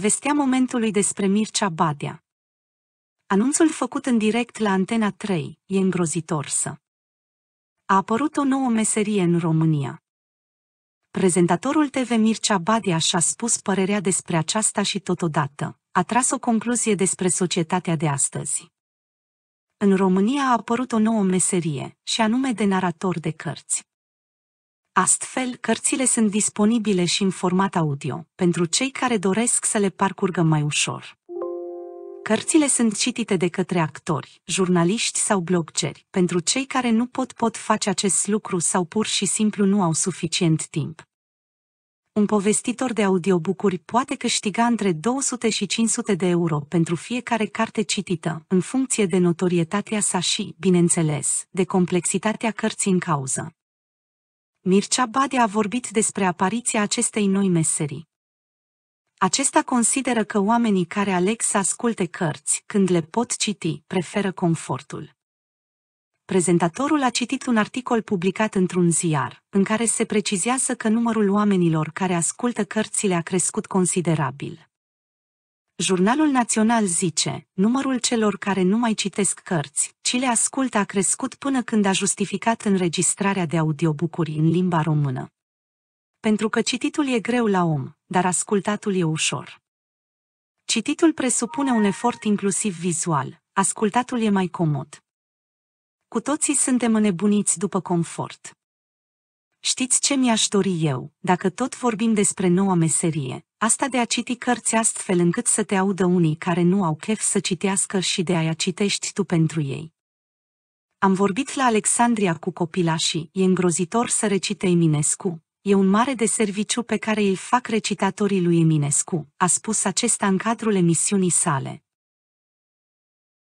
vestea momentului despre Mircea Badea. Anunțul făcut în direct la Antena 3 e îngrozitor să. A apărut o nouă meserie în România. Prezentatorul TV Mircea Badea și-a spus părerea despre aceasta și totodată a tras o concluzie despre societatea de astăzi. În România a apărut o nouă meserie, și anume de narator de cărți. Astfel, cărțile sunt disponibile și în format audio, pentru cei care doresc să le parcurgă mai ușor. Cărțile sunt citite de către actori, jurnaliști sau bloggeri, pentru cei care nu pot pot face acest lucru sau pur și simplu nu au suficient timp. Un povestitor de audiobucuri poate câștiga între 200 și 500 de euro pentru fiecare carte citită, în funcție de notorietatea sa și, bineînțeles, de complexitatea cărții în cauză. Mircea Badea a vorbit despre apariția acestei noi meserii. Acesta consideră că oamenii care aleg să asculte cărți, când le pot citi, preferă confortul. Prezentatorul a citit un articol publicat într-un ziar, în care se precizează că numărul oamenilor care ascultă cărțile a crescut considerabil. Jurnalul Național zice, numărul celor care nu mai citesc cărți, ci le ascultă a crescut până când a justificat înregistrarea de audiobucuri în limba română. Pentru că cititul e greu la om, dar ascultatul e ușor. Cititul presupune un efort inclusiv vizual, ascultatul e mai comod. Cu toții suntem înnebuniți după confort. Știți ce mi-aș dori eu, dacă tot vorbim despre noua meserie, asta de a citi cărți astfel încât să te audă unii care nu au chef să citească și de aia citești tu pentru ei. Am vorbit la Alexandria cu copilașii, e îngrozitor să recite Eminescu. E un mare de serviciu pe care îl fac recitatorii lui Eminescu, a spus acesta în cadrul emisiunii sale.